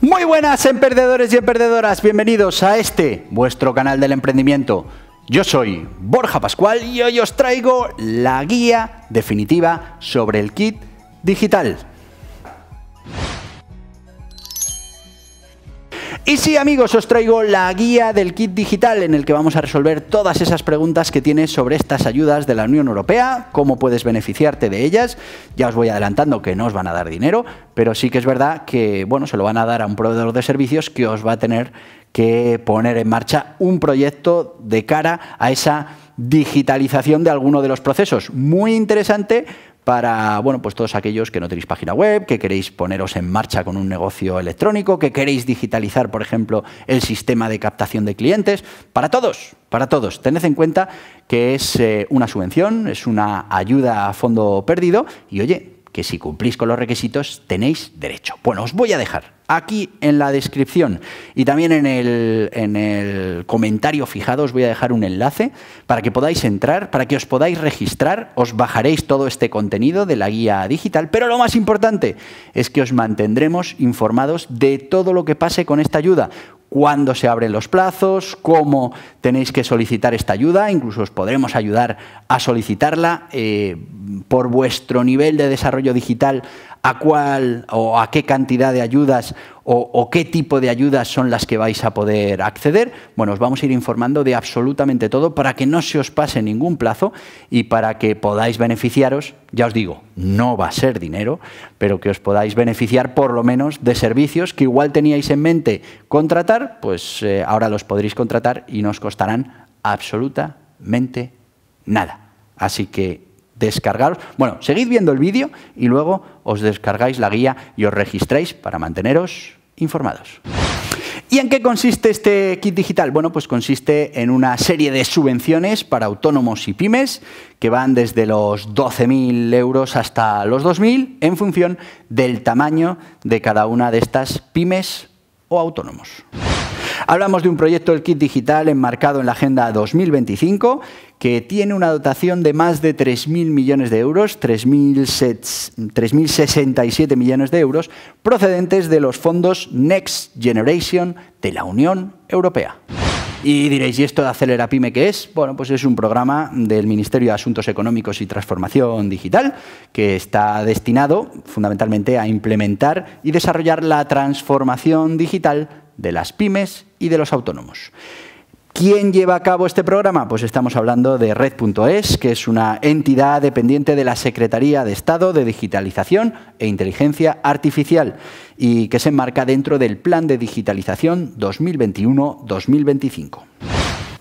Muy buenas emprendedores y emprendedoras, bienvenidos a este, vuestro canal del emprendimiento. Yo soy Borja Pascual y hoy os traigo la guía definitiva sobre el kit digital. Y sí, amigos, os traigo la guía del kit digital en el que vamos a resolver todas esas preguntas que tienes sobre estas ayudas de la Unión Europea, cómo puedes beneficiarte de ellas. Ya os voy adelantando que no os van a dar dinero, pero sí que es verdad que, bueno, se lo van a dar a un proveedor de servicios que os va a tener que poner en marcha un proyecto de cara a esa digitalización de alguno de los procesos. Muy interesante, para, bueno, pues todos aquellos que no tenéis página web, que queréis poneros en marcha con un negocio electrónico, que queréis digitalizar, por ejemplo, el sistema de captación de clientes, para todos, para todos. Tened en cuenta que es eh, una subvención, es una ayuda a fondo perdido y, oye, que si cumplís con los requisitos tenéis derecho. Bueno, os voy a dejar aquí en la descripción y también en el, comentario fijado os voy a dejar un enlace para que podáis entrar, para que os podáis registrar, os bajaréis todo este contenido de la guía digital, pero lo más importante es que os mantendremos informados de todo lo que pase con esta ayuda cuándo se abren los plazos, cómo tenéis que solicitar esta ayuda, incluso os podremos ayudar a solicitarla. Eh, por vuestro nivel de desarrollo digital a cuál o a qué cantidad de ayudas o, qué tipo de ayudas son las que vais a poder acceder. Bueno, os vamos a ir informando de absolutamente todo para que no se os pase ningún plazo y para que podáis beneficiaros, ya os digo, no va a ser dinero, pero que os podáis beneficiar por lo menos de servicios que igual teníais en mente contratar, pues eh, ahora los podréis contratar y no os costarán absolutamente nada. Así que descargaros. Bueno, seguid viendo el vídeo y luego os descargáis la guía y os registráis para manteneros informados. ¿Y en qué consiste este kit digital? Bueno, pues consiste en una serie de subvenciones para autónomos y pymes que van desde los 12.000 euros hasta los 2.000 en función del tamaño de cada una de estas pymes o autónomos. Hablamos de un proyecto el kit digital enmarcado en la Agenda 2025 que tiene una dotación de más de 3.000 millones de euros, 3.067 millones de euros, procedentes de los fondos Next Generation de la Unión Europea. Y diréis, ¿y esto de Acelera Pyme qué es? Bueno, pues es un programa del Ministerio de Asuntos Económicos y Transformación Digital que está destinado fundamentalmente a implementar y desarrollar la transformación digital de las pymes y de los autónomos. ¿Quién lleva a cabo este programa? Pues estamos hablando de Red.es, que es una entidad dependiente de la Secretaría de Estado de Digitalización e Inteligencia Artificial y que se enmarca dentro del Plan de Digitalización 2021-2025.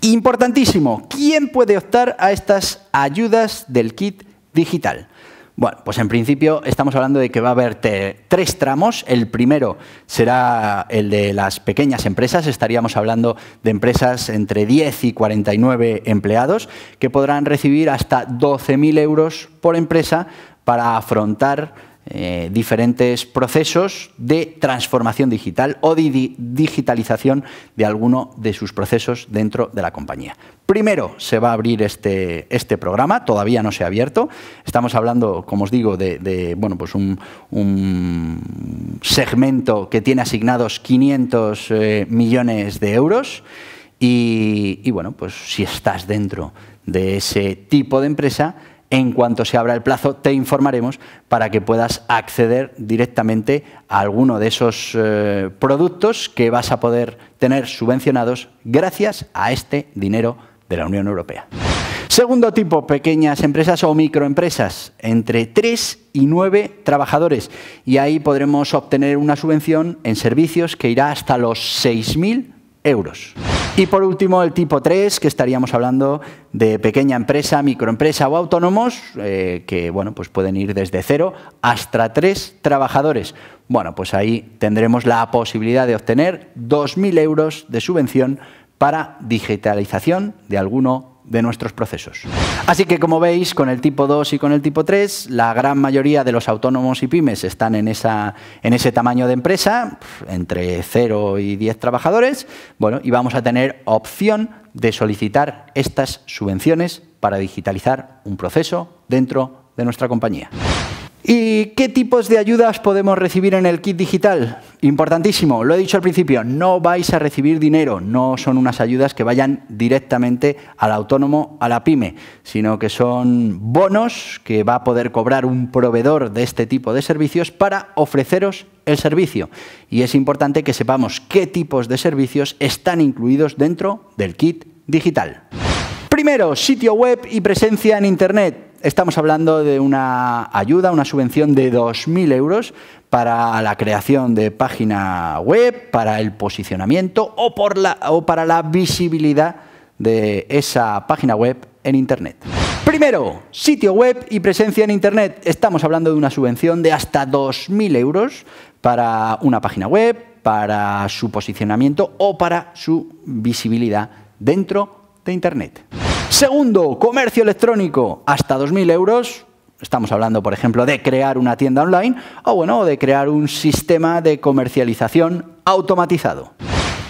Importantísimo, ¿quién puede optar a estas ayudas del kit digital? Bueno, pues en principio estamos hablando de que va a haber tres tramos. El primero será el de las pequeñas empresas. Estaríamos hablando de empresas entre 10 y 49 empleados que podrán recibir hasta 12.000 euros por empresa para afrontar eh, diferentes procesos de transformación digital o de digitalización de alguno de sus procesos dentro de la compañía. Primero se va a abrir este, este programa, todavía no se ha abierto. Estamos hablando, como os digo, de, bueno, pues un, segmento que tiene asignados 500 eh, millones de euros. Y, y bueno, pues si estás dentro de ese tipo de empresa, en cuanto se abra el plazo, te informaremos para que puedas acceder directamente a alguno de esos eh, productos que vas a poder tener subvencionados gracias a este dinero de la Unión Europea. Segundo tipo, pequeñas empresas o microempresas, entre 3 y 9 trabajadores. Y ahí podremos obtener una subvención en servicios que irá hasta los 6.000 euros. Y por último, el tipo 3, que estaríamos hablando de pequeña empresa, microempresa o autónomos, eh, que bueno, pues pueden ir desde cero hasta tres trabajadores. Bueno, pues ahí tendremos la posibilidad de obtener 2.000 euros de subvención para digitalización de alguno de nuestros procesos. Así que como veis, con el tipo 2 y con el tipo 3, la gran mayoría de los autónomos y pymes están en, esa, ese tamaño de empresa, entre 0 y 10 trabajadores, bueno, y vamos a tener opción de solicitar estas subvenciones para digitalizar un proceso dentro de nuestra compañía. ¿Y qué tipos de ayudas podemos recibir en el kit digital? Importantísimo, lo he dicho al principio, no vais a recibir dinero, no son unas ayudas que vayan directamente al autónomo, a la pyme, sino que son bonos que va a poder cobrar un proveedor de este tipo de servicios para ofreceros el servicio. Y es importante que sepamos qué tipos de servicios están incluidos dentro del kit digital. Primero, sitio web y presencia en Internet. Estamos hablando de una ayuda, una subvención de 2.000 euros para la creación de página web, para el posicionamiento o, por la, o para la visibilidad de esa página web en Internet. Primero, sitio web y presencia en Internet. Estamos hablando de una subvención de hasta 2.000 euros para una página web, para su posicionamiento o para su visibilidad dentro de Internet. Segundo, comercio electrónico hasta 2.000 euros. Estamos hablando, por ejemplo, de crear una tienda online o bueno, de crear un sistema de comercialización automatizado.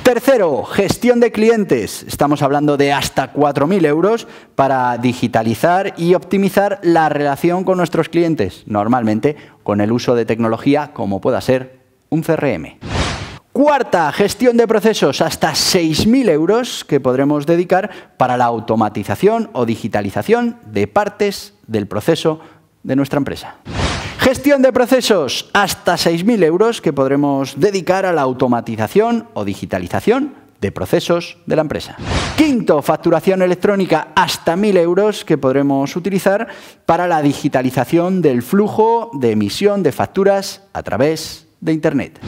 Tercero, gestión de clientes. Estamos hablando de hasta 4.000 euros para digitalizar y optimizar la relación con nuestros clientes, normalmente con el uso de tecnología como pueda ser un CRM. Cuarta, gestión de procesos hasta 6.000 euros que podremos dedicar para la automatización o digitalización de partes del proceso de nuestra empresa. Gestión de procesos hasta 6.000 euros que podremos dedicar a la automatización o digitalización de procesos de la empresa. Quinto, facturación electrónica hasta 1.000 euros que podremos utilizar para la digitalización del flujo de emisión de facturas a través de Internet.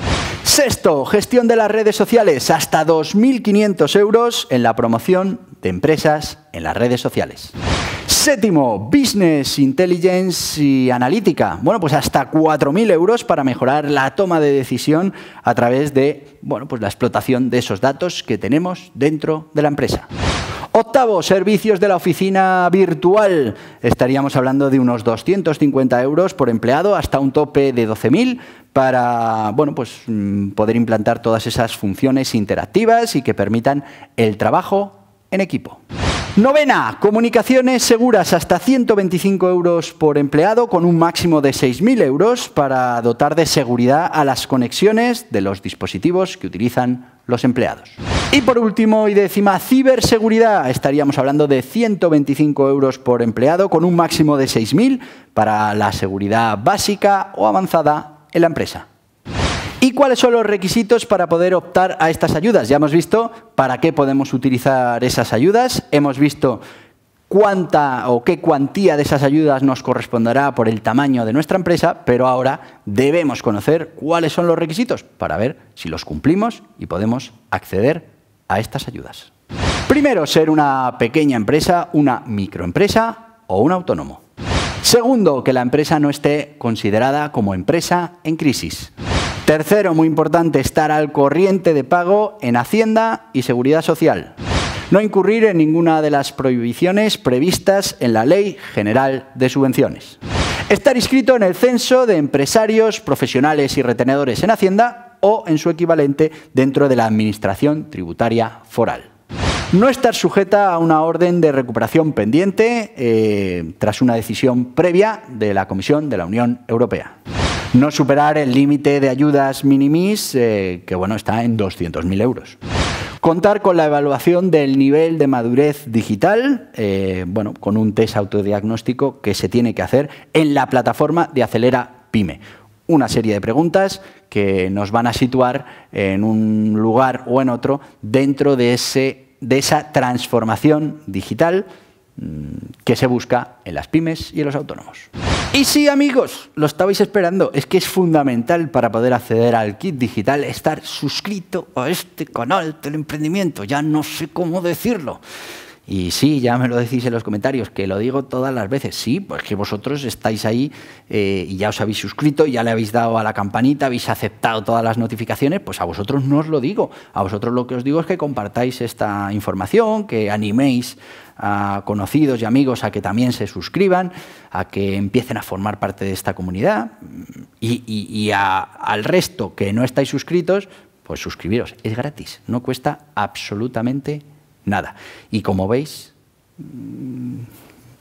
Sexto, gestión de las redes sociales. Hasta 2.500 euros en la promoción de empresas en las redes sociales. Séptimo, Business Intelligence y Analítica. Bueno, pues hasta 4.000 euros para mejorar la toma de decisión a través de bueno, pues la explotación de esos datos que tenemos dentro de la empresa. Octavo, servicios de la oficina virtual. Estaríamos hablando de unos 250 euros por empleado hasta un tope de 12.000 para bueno, pues, mm, poder implantar todas esas funciones interactivas y que permitan el trabajo en equipo. Novena, comunicaciones seguras hasta 125 euros por empleado con un máximo de 6.000 euros para dotar de seguridad a las conexiones de los dispositivos que utilizan los empleados. Y por último y décima, ciberseguridad. Estaríamos hablando de 125 euros por empleado con un máximo de 6.000 para la seguridad básica o avanzada en la empresa. ¿Y cuáles son los requisitos para poder optar a estas ayudas? Ya hemos visto para qué podemos utilizar esas ayudas, hemos visto cuánta o qué cuantía de esas ayudas nos corresponderá por el tamaño de nuestra empresa, pero ahora debemos conocer cuáles son los requisitos para ver si los cumplimos y podemos acceder a estas ayudas. Primero, ser una pequeña empresa, una microempresa o un autónomo. Segundo, que la empresa no esté considerada como empresa en crisis. Tercero, muy importante, estar al corriente de pago en Hacienda y Seguridad Social. No incurrir en ninguna de las prohibiciones previstas en la Ley General de Subvenciones. Estar inscrito en el censo de empresarios, profesionales y retenedores en Hacienda o en su equivalente dentro de la Administración Tributaria Foral. No estar sujeta a una orden de recuperación pendiente eh, tras una decisión previa de la Comisión de la Unión Europea no superar el límite de ayudas minimis, eh, que bueno, está en 200.000 euros. Contar con la evaluación del nivel de madurez digital, eh, bueno, con un test autodiagnóstico que se tiene que hacer en la plataforma de Acelera Pyme. Una serie de preguntas que nos van a situar en un lugar o en otro dentro de, ese, de esa transformación digital mm, que se busca en las pymes y en los autónomos. Y sí, amigos, lo estabais esperando. Es que es fundamental para poder acceder al kit digital estar suscrito a este canal del emprendimiento. Ya no sé cómo decirlo. Y sí, ya me lo decís en los comentarios, que lo digo todas las veces. Sí, pues que vosotros estáis ahí eh, y ya os habéis suscrito, ya le habéis dado a la campanita, habéis aceptado todas las notificaciones, pues a vosotros no os lo digo. A vosotros lo que os digo es que compartáis esta información, que animéis a conocidos y amigos a que también se suscriban, a que empiecen a formar parte de esta comunidad y, al resto que no estáis suscritos, pues suscribiros. Es gratis, no cuesta absolutamente nada nada. Y como veis, mm,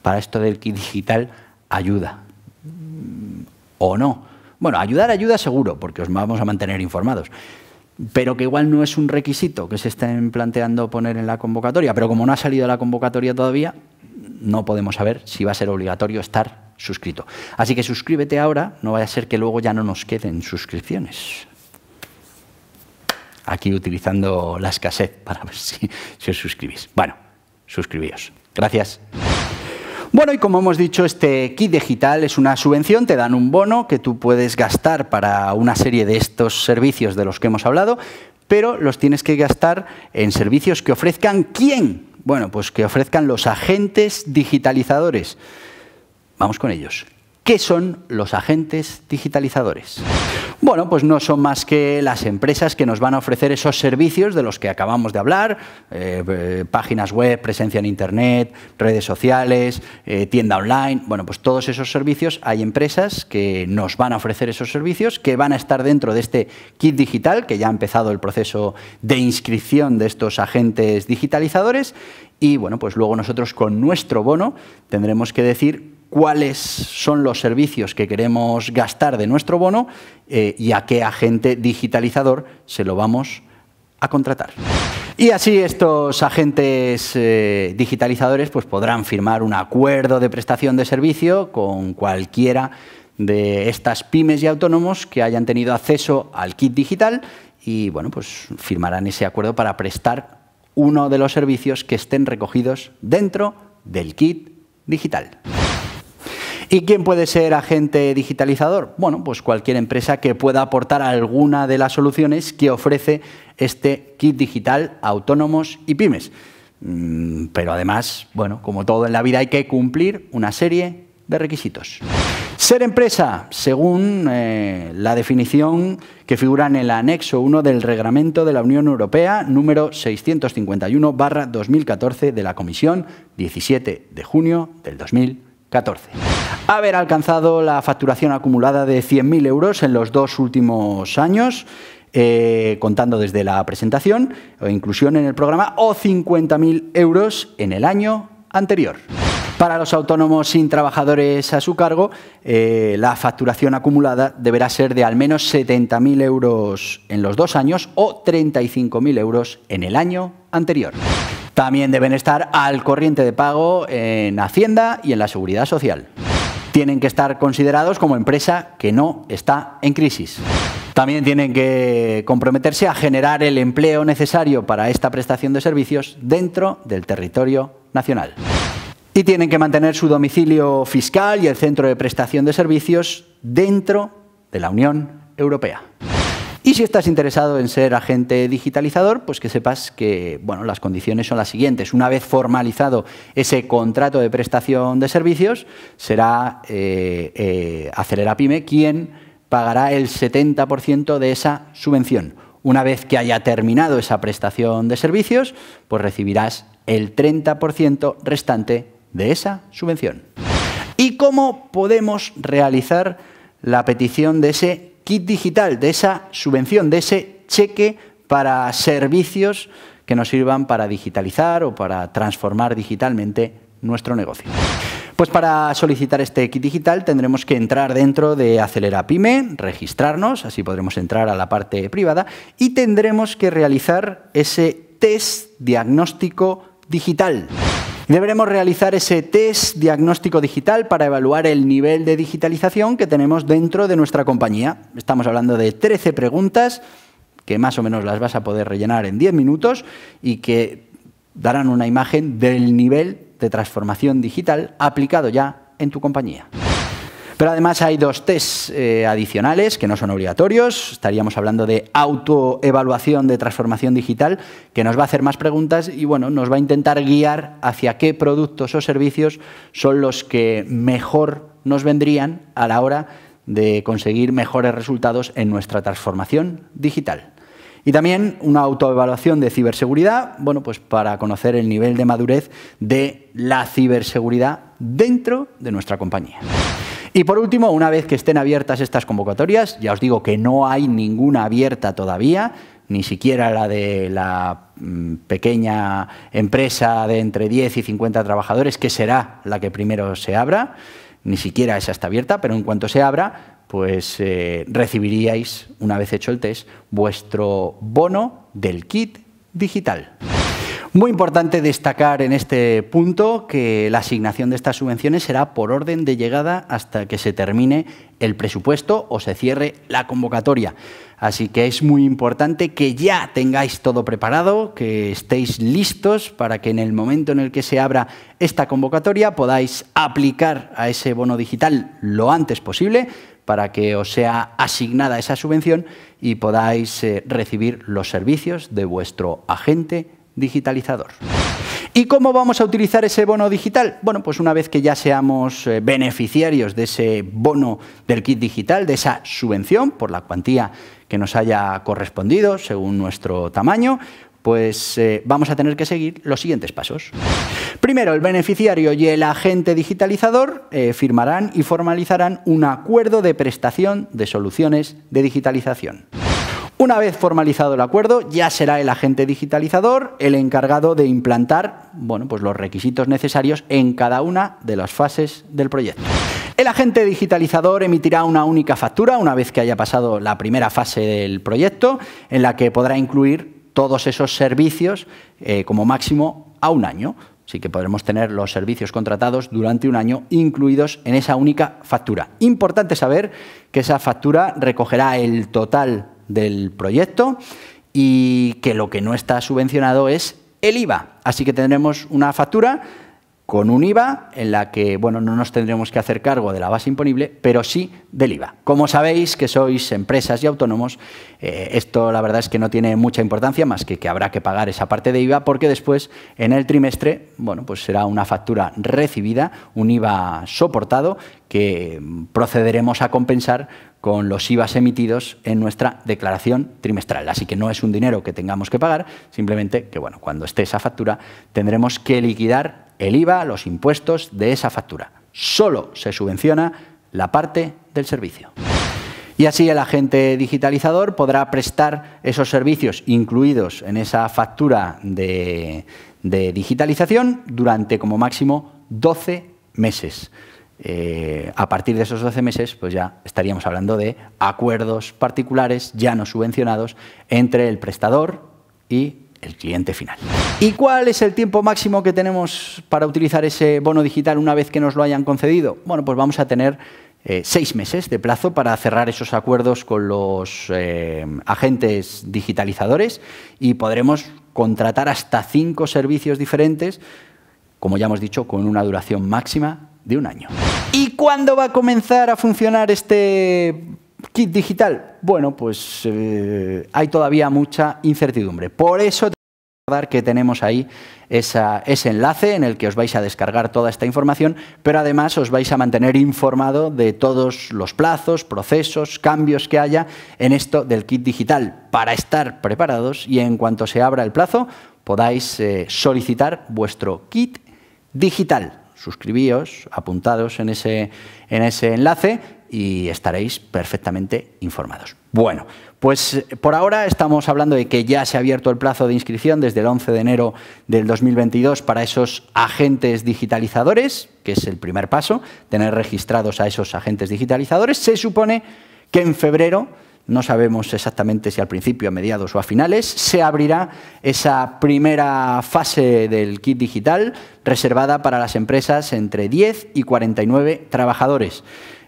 para esto del kit digital ayuda. Mm, ¿O no? Bueno, ayudar ayuda seguro, porque os vamos a mantener informados. Pero que igual no es un requisito que se estén planteando poner en la convocatoria. Pero como no ha salido la convocatoria todavía, no podemos saber si va a ser obligatorio estar suscrito. Así que suscríbete ahora, no vaya a ser que luego ya no nos queden suscripciones aquí utilizando la escasez para ver si, os suscribís. Bueno, suscribíos. Gracias. Bueno, y como hemos dicho, este kit digital es una subvención, te dan un bono que tú puedes gastar para una serie de estos servicios de los que hemos hablado, pero los tienes que gastar en servicios que ofrezcan quién. Bueno, pues que ofrezcan los agentes digitalizadores. Vamos con ellos. ¿Qué son los agentes digitalizadores? Bueno, pues no son más que las empresas que nos van a ofrecer esos servicios de los que acabamos de hablar, eh, eh, páginas web, presencia en Internet, redes sociales, eh, tienda online, bueno, pues todos esos servicios, hay empresas que nos van a ofrecer esos servicios, que van a estar dentro de este kit digital, que ya ha empezado el proceso de inscripción de estos agentes digitalizadores, y bueno, pues luego nosotros con nuestro bono tendremos que decir cuáles son los servicios que queremos gastar de nuestro bono eh, y a qué agente digitalizador se lo vamos a contratar. Y así estos agentes eh, digitalizadores pues, podrán firmar un acuerdo de prestación de servicio con cualquiera de estas pymes y autónomos que hayan tenido acceso al kit digital y bueno, pues firmarán ese acuerdo para prestar uno de los servicios que estén recogidos dentro del kit digital. ¿Y quién puede ser agente digitalizador? Bueno, pues cualquier empresa que pueda aportar alguna de las soluciones que ofrece este kit digital autónomos y pymes. Mm, pero además, bueno, como todo en la vida hay que cumplir una serie de requisitos. Ser empresa, según eh, la definición que figura en el anexo 1 del Reglamento de la Unión Europea número 651-2014 de la Comisión, 17 de junio del 2014 haber alcanzado la facturación acumulada de 100.000 euros en los dos últimos años, eh, contando desde la presentación o inclusión en el programa, o 50.000 euros en el año anterior. Para los autónomos sin trabajadores a su cargo, eh, la facturación acumulada deberá ser de al menos 70.000 euros en los dos años o 35.000 euros en el año anterior. También deben estar al corriente de pago en Hacienda y en la Seguridad Social tienen que estar considerados como empresa que no está en crisis. También tienen que comprometerse a generar el empleo necesario para esta prestación de servicios dentro del territorio nacional. Y tienen que mantener su domicilio fiscal y el centro de prestación de servicios dentro de la Unión Europea. Y si estás interesado en ser agente digitalizador, pues que sepas que bueno, las condiciones son las siguientes. Una vez formalizado ese contrato de prestación de servicios, será eh, eh Acelera Pyme quien pagará el 70% de esa subvención. Una vez que haya terminado esa prestación de servicios, pues recibirás el 30% restante de esa subvención. ¿Y cómo podemos realizar la petición de ese kit digital, de esa subvención, de ese cheque para servicios que nos sirvan para digitalizar o para transformar digitalmente nuestro negocio. Pues para solicitar este kit digital tendremos que entrar dentro de Acelera Pyme, registrarnos, así podremos entrar a la parte privada y tendremos que realizar ese test diagnóstico digital. Deberemos realizar ese test diagnóstico digital para evaluar el nivel de digitalización que tenemos dentro de nuestra compañía. Estamos hablando de 13 preguntas que más o menos las vas a poder rellenar en 10 minutos y que darán una imagen del nivel de transformación digital aplicado ya en tu compañía. Pero además hay dos tests eh, adicionales que no son obligatorios. Estaríamos hablando de autoevaluación de transformación digital, que nos va a hacer más preguntas y bueno, nos va a intentar guiar hacia qué productos o servicios son los que mejor nos vendrían a la hora de conseguir mejores resultados en nuestra transformación digital. Y también una autoevaluación de ciberseguridad, bueno, pues para conocer el nivel de madurez de la ciberseguridad dentro de nuestra compañía. Y por último, una vez que estén abiertas estas convocatorias, ya os digo que no hay ninguna abierta todavía, ni siquiera la de la mm, pequeña empresa de entre 10 y 50 trabajadores, que será la que primero se abra, ni siquiera esa está abierta, pero en cuanto se abra, pues eh, recibiríais, una vez hecho el test, vuestro bono del kit digital. Muy importante destacar en este punto que la asignación de estas subvenciones será por orden de llegada hasta que se termine el presupuesto o se cierre la convocatoria. Así que es muy importante que ya tengáis todo preparado, que estéis listos para que en el momento en el que se abra esta convocatoria podáis aplicar a ese bono digital lo antes posible para que os sea asignada esa subvención y podáis eh, recibir los servicios de vuestro agente digitalizador. ¿Y cómo vamos a utilizar ese bono digital? Bueno, pues una vez que ya seamos eh, beneficiarios de ese bono del kit digital, de esa subvención por la cuantía que nos haya correspondido según nuestro tamaño, pues eh, vamos a tener que seguir los siguientes pasos. Primero, el beneficiario y el agente digitalizador eh, firmarán y formalizarán un acuerdo de prestación de soluciones de digitalización. Una vez formalizado el acuerdo, ya será el agente digitalizador el encargado de implantar bueno, pues los requisitos necesarios en cada una de las fases del proyecto. El agente digitalizador emitirá una única factura una vez que haya pasado la primera fase del proyecto, en la que podrá incluir todos esos servicios eh, como máximo a un año. Así que podremos tener los servicios contratados durante un año incluidos en esa única factura. Importante saber que esa factura recogerá el total del proyecto y que lo que no está subvencionado es el IVA. Así que tendremos una factura con un IVA en la que bueno, no nos tendremos que hacer cargo de la base imponible, pero sí del IVA. Como sabéis que sois empresas y autónomos, eh, esto la verdad es que no tiene mucha importancia más que que habrá que pagar esa parte de IVA porque después en el trimestre bueno, pues será una factura recibida, un IVA soportado que procederemos a compensar con los IVAs emitidos en nuestra declaración trimestral. Así que no es un dinero que tengamos que pagar, simplemente que bueno, cuando esté esa factura tendremos que liquidar el IVA, los impuestos de esa factura. Solo se subvenciona la parte del servicio. Y así el agente digitalizador podrá prestar esos servicios incluidos en esa factura de, digitalización durante como máximo 12 meses. Eh, a partir de esos 12 meses, pues ya estaríamos hablando de acuerdos particulares ya no subvencionados entre el prestador y el cliente final. ¿Y cuál es el tiempo máximo que tenemos para utilizar ese bono digital una vez que nos lo hayan concedido? Bueno, pues vamos a tener eh, seis meses de plazo para cerrar esos acuerdos con los eh, agentes digitalizadores y podremos contratar hasta cinco servicios diferentes, como ya hemos dicho, con una duración máxima de un año. ¿Y cuándo va a comenzar a funcionar este Kit digital, bueno, pues eh, hay todavía mucha incertidumbre. Por eso que tenemos ahí ese enlace en el que os vais a descargar toda esta información, pero además os vais a mantener informado de todos los plazos, procesos, cambios que haya en esto del kit digital para estar preparados y en cuanto se abra el plazo podáis eh, solicitar vuestro kit digital suscribíos, apuntados en ese, en ese enlace y estaréis perfectamente informados. Bueno, pues eh, por ahora estamos hablando de que ya se ha abierto el plazo de inscripción desde el 11 de enero del 2022 para esos agentes digitalizadores, que es el primer paso, tener registrados a esos agentes digitalizadores. Se supone que en febrero no sabemos exactamente si al principio, a mediados o a finales, se abrirá esa primera fase del kit digital reservada para las empresas entre 10 y 49 trabajadores.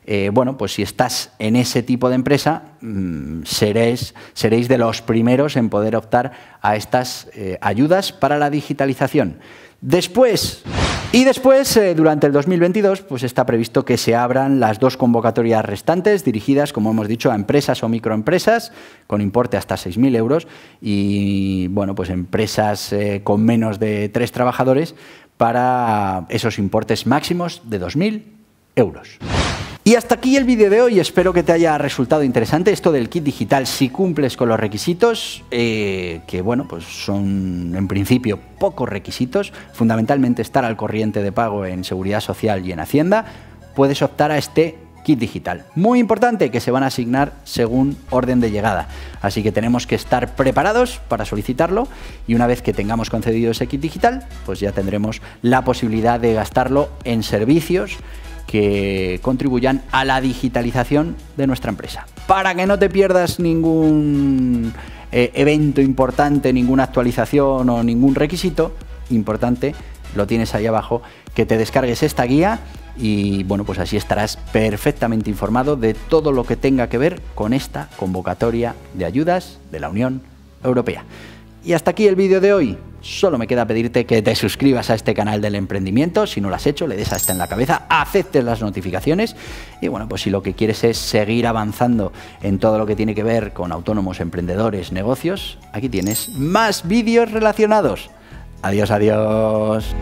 Eh, bueno, pues si estás en ese tipo de empresa, mm, seréis, de los primeros en poder optar a estas eh, ayudas para la digitalización. Después, y después, eh, durante el 2022, pues está previsto que se abran las dos convocatorias restantes dirigidas, como hemos dicho, a empresas o microempresas con importe hasta 6.000 euros y, bueno, pues empresas eh, con menos de tres trabajadores para esos importes máximos de 2.000 euros. Y hasta aquí el vídeo de hoy, espero que te haya resultado interesante esto del kit digital, si cumples con los requisitos, eh, que bueno, pues son en principio pocos requisitos, fundamentalmente estar al corriente de pago en seguridad social y en Hacienda, puedes optar a este kit digital. Muy importante que se van a asignar según orden de llegada. Así que tenemos que estar preparados para solicitarlo y una vez que tengamos concedido ese kit digital, pues ya tendremos la posibilidad de gastarlo en servicios que contribuyan a la digitalización de nuestra empresa. Para que no te pierdas ningún eh, evento importante, ninguna actualización o ningún requisito importante, lo tienes ahí abajo, que te descargues esta guía y bueno, pues así estarás perfectamente informado de todo lo que tenga que ver con esta convocatoria de ayudas de la Unión Europea. Y hasta aquí el vídeo de hoy. Solo me queda pedirte que te suscribas a este canal del emprendimiento. Si no lo has hecho, le des a esta en la cabeza, aceptes las notificaciones. Y bueno, pues si lo que quieres es seguir avanzando en todo lo que tiene que ver con autónomos, emprendedores, negocios, aquí tienes más vídeos relacionados. Adiós, adiós.